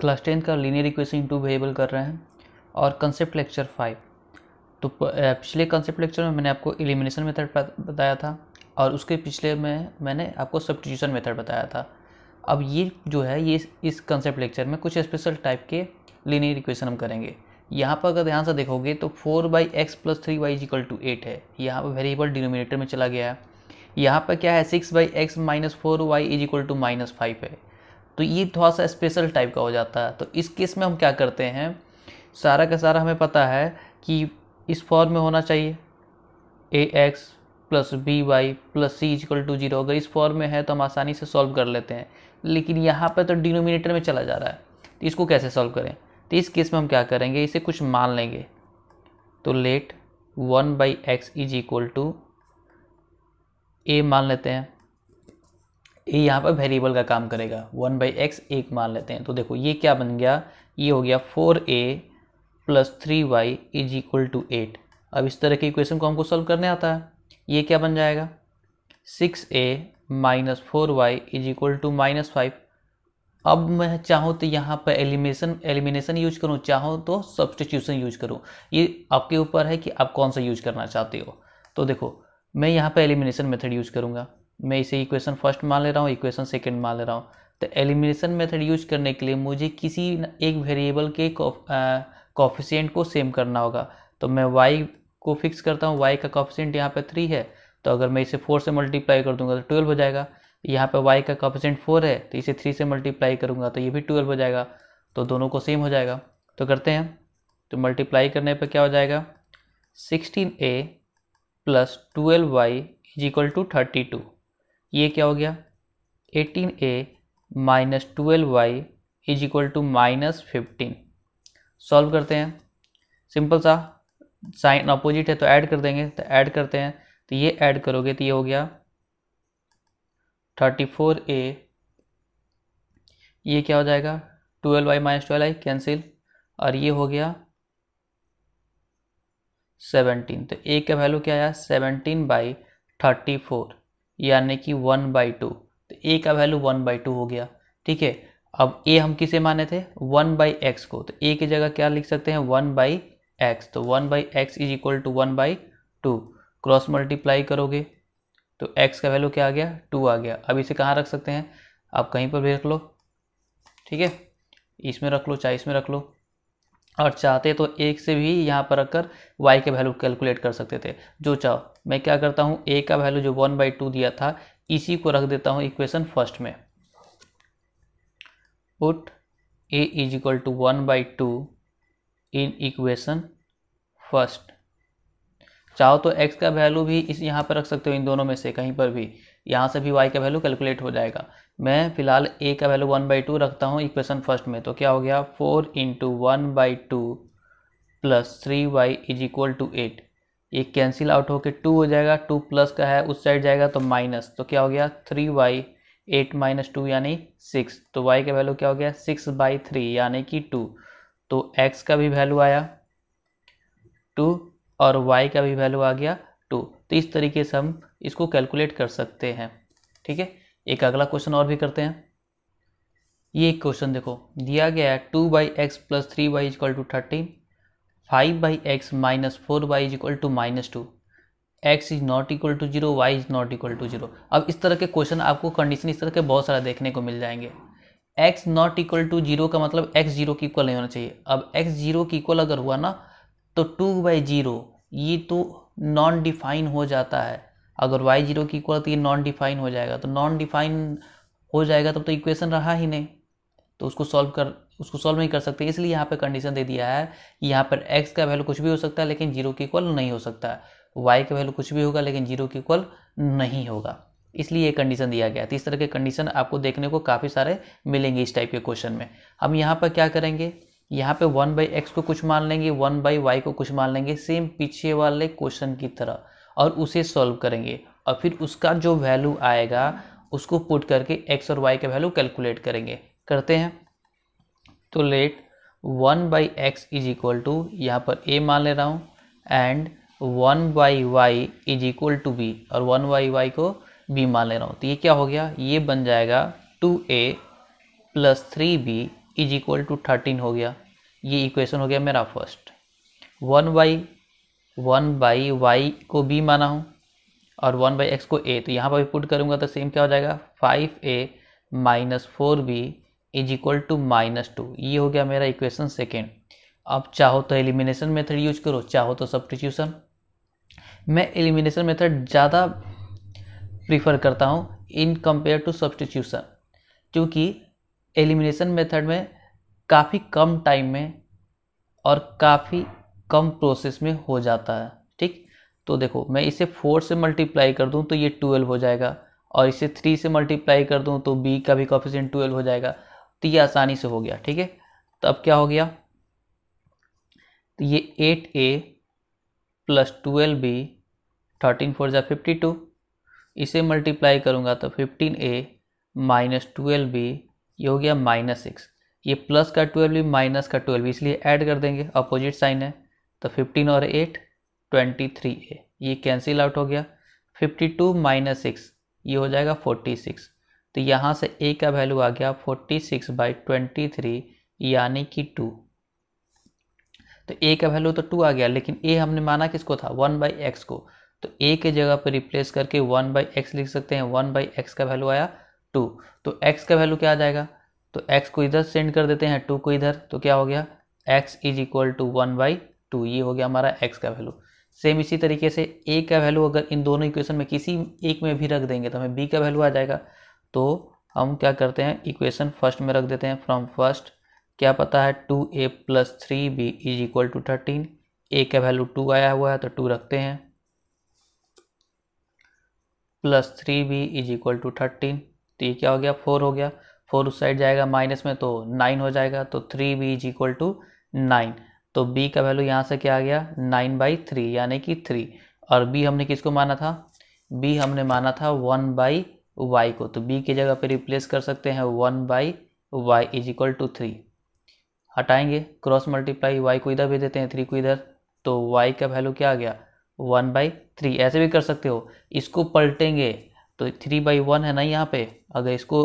class tenth का linear equation in two variable कर रहे हैं और कंसेप्ट लेक्चर फाइव तो पिछले कंसेप्ट लेक्चर में मैंने आपको एलिमिनेशन मेथड बताया था और उसके पिछले में मैंने आपको सब्सटीट्यूशन मेथड बताया था अब ये जो है ये इस कंसेप्ट लेक्चर में कुछ स्पेशल टाइप के लीनियर इक्वेशन हम करेंगे यहाँ पर अगर ध्यान से देखोगे तो four by x plus three y is equal to eight है यहाँ पर वेरिएबल डिनोमिनेटर में चला गया है यहाँ पर क्या है six by x minus four y is equal to minus five है तो ये थोड़ा सा स्पेशल टाइप का हो जाता है तो इस केस में हम क्या करते हैं सारा का सारा हमें पता है कि इस फॉर्म में होना चाहिए a x plus b y plus c equal to zero अगर इस फॉर्म में है तो हम आसानी से सॉल्व कर लेते हैं लेकिन यहाँ पर तो डिनोमिनेटर में चला जा रहा है तो इसको कैसे सॉल्व करें तो इस केस में हम क्या करेंगे इसे कुछ मान लेंगे तो let one by x is equal to a मान लेते हैं ये यहाँ पर वेरिएबल का काम करेगा वन बाई एक्स एक मान लेते हैं तो देखो ये क्या बन गया ये हो गया four a plus three y is equal to eight अब इस तरह के इक्वेशन को हमको सॉल्व करने आता है ये क्या बन जाएगा six a minus four y is equal to minus five अब मैं चाहूँ तो यहाँ पर एलिमिनेशन एलिमिनेशन यूज करूँ चाहूँ तो सब्सटीट्यूशन यूज करूँ ये आपके ऊपर है कि आप कौन सा यूज करना चाहते हो तो देखो मैं यहाँ पर एलिमिनेशन मेथड यूज करूँगा मैं इसे इक्वेशन फर्स्ट मान ले रहा हूँ इक्वेशन सेकेंड मान ले रहा हूँ तो एलिमिनेशन मेथड यूज करने के लिए मुझे किसी एक वेरिएबल के कॉफिशियंट को सेम करना होगा तो मैं वाई को फिक्स करता हूँ वाई का कॉफिशेंट यहाँ पर थ्री है तो अगर मैं इसे फोर से मल्टीप्लाई कर दूंगा तो ट्वेल्व हो जाएगा यहाँ पे वाई का कॉफिशेंट फोर है तो इसे थ्री से मल्टीप्लाई करूँगा तो ये भी ट्वेल्व हो जाएगा तो दोनों को सेम हो जाएगा तो करते हैं तो मल्टीप्लाई करने पर क्या हो जाएगा sixteen a plus twelve y is equal to thirty two ये क्या हो गया eighteen a minus twelve y is equal to minus fifteen solve करते हैं सिंपल सा साइन अपोजिट है तो ऐड कर देंगे तो ऐड करते हैं तो ये ऐड करोगे तो ये हो गया थर्टी फोर ए ये क्या हो जाएगा twelve y minus twelve y cancel और ये हो गया सेवनटीन तो ए का वैल्यू क्या आया सेवनटीन बाई थर्टी फोर यानी कि वन बाई टू तो ए का वैल्यू वन बाई टू हो गया ठीक है अब ए हम किसे माने थे वन बाई एक्स को तो ए की जगह क्या लिख सकते हैं वन बाई एक्स तो one by x is equal to one by two cross multiply करोगे तो एक्स का वैल्यू क्या आ गया टू आ गया अब इसे कहाँ रख सकते हैं आप कहीं पर भी रख लो ठीक है इसमें रख लो चाहे इसमें रख लो और चाहते तो एक से भी यहाँ पर रखकर वाई के वैल्यू कैलकुलेट कर सकते थे जो चाहो मैं क्या करता हूँ ए का वैल्यू जो वन बाई टू दिया था इसी को रख देता हूँ इक्वेशन फर्स्ट में put a is equal to one by two in equation first चाहो तो एक्स का वैल्यू भी इस यहाँ पर रख सकते हो इन दोनों में से कहीं पर भी यहाँ से भी वाई का वैल्यू कैलकुलेट हो जाएगा मैं फिलहाल ए का वैल्यू वन बाई टू रखता हूँ इक्वेशन फर्स्ट में तो क्या हो गया four into one by two plus three y is equal to eight ये कैंसिल आउट होकर टू हो जाएगा टू प्लस का है उस साइड जाएगा तो माइनस तो क्या हो गया three y eight minus two यानी सिक्स तो वाई का वैल्यू क्या हो गया सिक्स बाई थ्री यानी कि टू तो एक्स का भी वैल्यू आया टू और वाई का भी वैल्यू आ गया टू तो इस तरीके से हम इसको कैलकुलेट कर सकते हैं ठीक है एक अगला क्वेश्चन और भी करते हैं ये एक क्वेश्चन देखो दिया गया है two by x plus three y is equal to thirteen five by x minus four y is equal to minus two x is not equal to zero y is not equal to zero अब इस तरह के question आपको condition इस तरह के बहुत सारा देखने को मिल जाएंगे x not equal to zero का मतलब एक्स जीरो की इक्वल नहीं होना चाहिए अब एक्स जीरो की इक्वल अगर हुआ ना तो टू बाई जीरो ये तो नॉन डिफाइन हो जाता है अगर वाई जीरो की इक्वल तो ये नॉन डिफाइन हो जाएगा तो नॉन डिफाइन हो जाएगा तब तो इक्वेशन रहा ही नहीं तो उसको सॉल्व कर उसको सॉल्व नहीं कर सकते इसलिए यहाँ पर कंडीशन दे दिया है कि यहाँ पर एक्स का वैल्यू कुछ भी हो सकता है लेकिन जीरो की इक्वल नहीं हो सकता है वाई का वैल्यू कुछ भी होगा लेकिन जीरो की इक्वल नहीं होगा इसलिए ये कंडीशन दिया गया तो इस तरह के कंडीशन आपको देखने को काफ़ी सारे मिलेंगे इस टाइप के क्वेश्चन में हम यहाँ पर क्या करेंगे यहाँ पे वन बाई एक्स को कुछ मान लेंगे वन बाई वाई को कुछ मान लेंगे सेम पीछे वाले क्वेश्चन की तरह और उसे सॉल्व करेंगे और फिर उसका जो वैल्यू आएगा उसको पुट करके एक्स और वाई का वैल्यू कैलकुलेट करेंगे करते हैं तो let one by x is equal to यहाँ पर ए मान ले रहा हूँ and one by y is equal to b और वन बाई वाई को बी मान ले रहा हूँ तो ये क्या हो गया ये बन जाएगा two a plus three b is equal to thirteen हो गया ये इक्वेशन हो गया मेरा first one by one by y को बी माना हूँ और वन बाई एक्स को ए तो यहाँ पर भी पुट करूँगा तो सेम क्या हो जाएगा five a minus four b is equal to minus two ये हो गया मेरा इक्वेशन सेकेंड अब चाहो तो एलिमिनेशन मेथड यूज करो चाहो तो सब्सटीट्यूशन मैं एलिमिनेशन मेथड ज़्यादा प्रीफर करता हूँ इन कंपेयर टू सब्सटीट्यूशन क्योंकि एलिमिनेशन मेथड में काफ़ी कम टाइम में और काफ़ी कम प्रोसेस में हो जाता है ठीक तो देखो मैं इसे फोर से मल्टीप्लाई कर दूँ तो ये ट्वेल्व हो जाएगा और इसे थ्री से मल्टीप्लाई कर दूँ तो बी का भी कॉफिशेंट ट्वेल्व हो जाएगा तो ये आसानी से हो गया ठीक है तो अब क्या हो गया तो ये eight a plus twelve b thirteen four जै फिफ्टी टू इसे मल्टीप्लाई करूँगा तो fifteen a minus twelve b ये हो गया माइनस सिक्स ये प्लस का ट्वेल्व भी माइनस का ट्वेल्व इसलिए ऐड कर देंगे अपोजिट साइन है तो फिफ्टीन और एट ट्वेंटी थ्री ए ये कैंसिल आउट हो गया फिफ्टी टू माइनस सिक्स ये हो जाएगा फोर्टी सिक्स तो यहाँ से ए का वैल्यू आ गया forty six by twenty three यानी कि टू तो ए का वैल्यू तो टू आ गया लेकिन ए हमने माना किसको था वन बाई एक्स को तो ए के जगह पर रिप्लेस करके वन बाई एक्स लिख सकते हैं वन बाई एक्स का वैल्यू आया टू तो एक्स का वैल्यू क्या आ जाएगा तो एक्स को इधर सेंड कर देते हैं टू को इधर तो क्या हो गया x is equal to one by two ये हो गया हमारा एक्स का वैल्यू सेम इसी तरीके से ए का वैल्यू अगर इन दोनों इक्वेशन में किसी एक में भी रख देंगे तो हमें बी का वैल्यू आ जाएगा तो हम क्या करते हैं इक्वेशन फर्स्ट में रख देते हैं फ्रॉम फर्स्ट क्या पता है two a plus three b is equal to thirteen a का वैल्यू टू आया हुआ है तो टू रखते हैं plus three b is equal to thirteen तो ये क्या हो गया फोर हो गया फोर उस साइड जाएगा माइनस में तो नाइन हो जाएगा तो three b is equal to nine तो बी का वैल्यू यहाँ से क्या आ गया नाइन बाई थ्री यानी कि थ्री और बी हमने किसको माना था बी हमने माना था वन बाई वाई को तो बी की जगह पे रिप्लेस कर सकते हैं one by y is equal to three हटाएंगे क्रॉस मल्टीप्लाई वाई को इधर भेज देते हैं थ्री को इधर तो वाई का वैल्यू क्या आ गया वन बाई थ्री ऐसे भी कर सकते हो इसको पलटेंगे तो थ्री बाई वन है ना यहाँ पे अगर इसको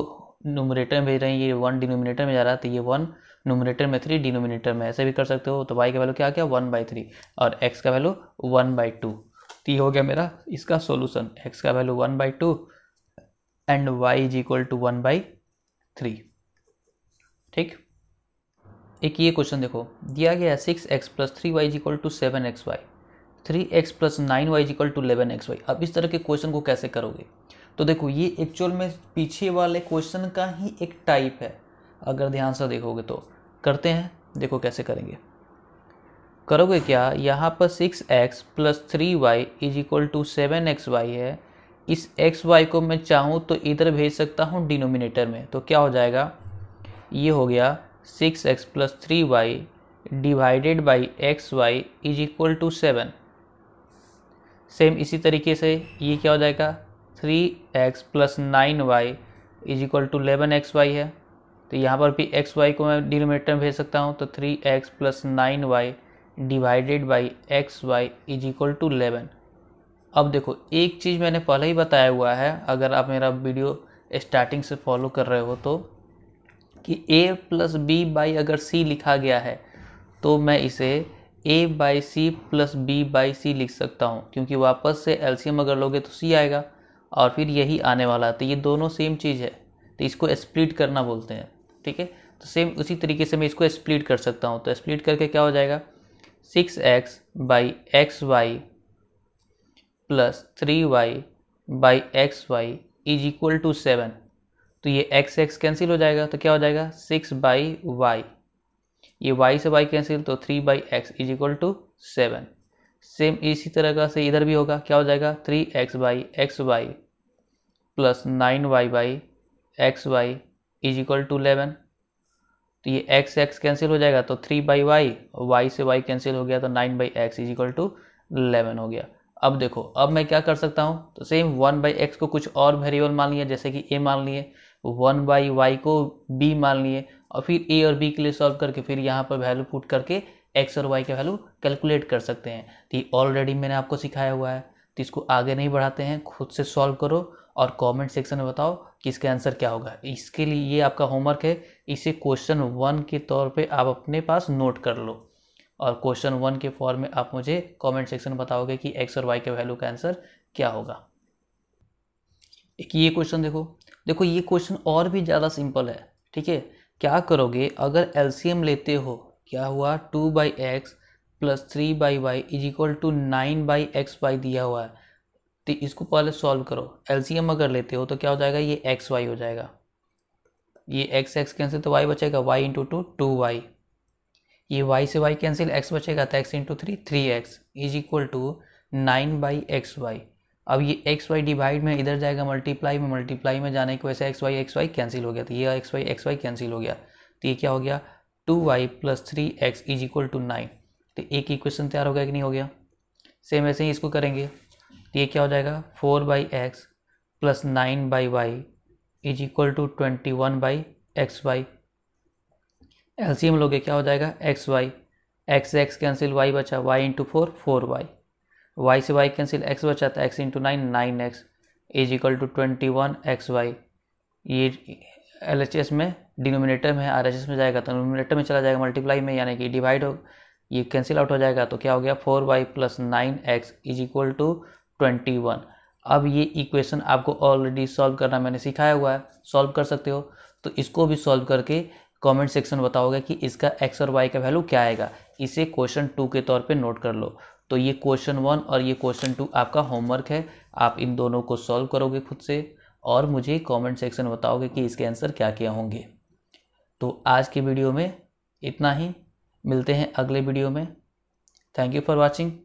नोमिनेटर में भेज रहे हैं ये वन डिनोमिनेटर में जा रहा है तो ये वन नोमिनेटर में थ्री डिनोमिनेटर में ऐसे भी कर सकते हो तो वाई का वैल्यू क्या आ गया वन बाई थ्री और एक्स का वैल्यू वन बाई टू तो ये हो गया मेरा इसका सोल्यूशन एक्स का value one by two and y is equal to one by three ठीक एक ये क्वेश्चन देखो दिया गया है six x plus three y is equal to seven x y three x plus nine y is equal to eleven x y अब इस तरह के क्वेश्चन को कैसे करोगे तो देखो ये एक्चुअल में पीछे वाले क्वेश्चन का ही एक टाइप है अगर ध्यान से देखोगे तो करते हैं देखो कैसे करेंगे करोगे क्या यहाँ पर six x plus three y is equal to seven x y है इस एक्स वाई को मैं चाहूँ तो इधर भेज सकता हूँ डिनोमिनेटर में तो क्या हो जाएगा ये हो गया six x plus three y divided by x y is equal to seven same इसी तरीके से ये क्या हो जाएगा three x plus nine y is equal to eleven x y है तो यहाँ पर भी एक्स वाई को मैं डिनोमिनेटर में भेज सकता हूँ तो three x plus nine y divided by x y is equal to eleven अब देखो एक चीज़ मैंने पहले ही बताया हुआ है अगर आप मेरा वीडियो स्टार्टिंग से फॉलो कर रहे हो तो कि ए प्लस बी बाई अगर सी लिखा गया है तो मैं इसे a by c plus b by c लिख सकता हूँ क्योंकि वापस से एल्शियम अगर लोगे तो सी आएगा और फिर यही आने वाला है तो ये दोनों सेम चीज़ है तो इसको स्प्लिट करना बोलते हैं ठीक है तो सेम उसी तरीके से मैं इसको स्प्लिट कर सकता हूँ तो स्प्लिट करके क्या हो जाएगा six x by x y plus three y by x y is equal to seven तो ये एक्स एक्स कैंसिल हो जाएगा तो क्या हो जाएगा सिक्स बाई वाई ये वाई से वाई कैंसिल तो three by x is equal to seven same इसी तरह का से इधर भी होगा क्या हो जाएगा three x by x y plus nine y by x y is equal to eleven तो ये एक्स एक्स कैंसिल हो जाएगा तो थ्री बाई वाई वाई से वाई कैंसिल हो गया तो nine by x is equal to eleven हो गया अब देखो अब मैं क्या कर सकता हूँ तो सेम वन बाई एक्स को कुछ और वेरिएबल मान लिया जैसे कि ए मान लिए वन बाई वाई को बी मान लिए और फिर ए और बी के लिए सॉल्व करके फिर यहाँ पर वैल्यू पुट करके एक्स और वाई का वैल्यू कैलकुलेट कर सकते हैं तो ये ऑलरेडी मैंने आपको सिखाया हुआ है तो इसको आगे नहीं बढ़ाते हैं खुद से सॉल्व करो और कमेंट सेक्शन में बताओ कि इसका आंसर क्या होगा इसके लिए ये आपका होमवर्क है इसे क्वेश्चन वन के तौर पे आप अपने पास नोट कर लो और क्वेश्चन वन के फॉर्म में आप मुझे कमेंट सेक्शन में बताओगे कि एक्स और वाई के वैल्यू का आंसर क्या होगा एक ये क्वेश्चन देखो देखो ये क्वेश्चन और भी ज़्यादा सिंपल है ठीक है क्या करोगे अगर एलसीएम लेते हो क्या हुआ two by x plus three by y is equal to nine by x y दिया हुआ है तो इसको पहले सॉल्व करो एलसीएम अगर लेते हो तो क्या हो जाएगा ये एक्स वाई हो जाएगा ये एक्स एक्स कैंसिल तो वाई बचेगा y into two two y ये वाई से वाई कैंसिल एक्स बचेगा तो x into three three x is equal to nine by x y अब ये एक्स वाई डिवाइड में इधर जाएगा मल्टीप्लाई में मल्टीप्लाई में जाने की वजह से x y x y cancel हो गया तो ये x y x y cancel हो गया तो ये क्या हो गया two y plus three x is equal to nine तो एक इक्वेशन तैयार हो गया कि नहीं हो गया सेम ऐसे ही इसको करेंगे तो ये क्या हो जाएगा four by x plus nine by y is equal to twenty one by x y LCM लोगे क्या हो जाएगा एक्स वाई एक्स से एक्स कैंसिल वाई बचा y into four four y y से वाई कैंसिल एक्स बचा था तो x into nine nine x is equal to twenty one x y ये एल एच एस में डिनोमिनेटर में R H S में जाएगा तो डिनोमिनेटर में चला जाएगा मल्टीप्लाई में यानी कि डिवाइड हो ये कैंसिल आउट हो जाएगा तो क्या हो गया four y plus nine x is equal to twenty one अब ये इक्वेशन आपको ऑलरेडी सॉल्व करना मैंने सिखाया हुआ है सॉल्व कर सकते हो तो इसको भी सॉल्व करके कमेंट सेक्शन बताओगे कि इसका एक्स और वाई का वैल्यू क्या आएगा इसे क्वेश्चन टू के तौर पे नोट कर लो तो ये क्वेश्चन वन और ये क्वेश्चन टू आपका होमवर्क है आप इन दोनों को सॉल्व करोगे खुद से और मुझे कमेंट सेक्शन बताओगे कि इसके आंसर क्या क्या होंगे तो आज के वीडियो में इतना ही मिलते हैं अगले वीडियो में थैंक यू फॉर वॉचिंग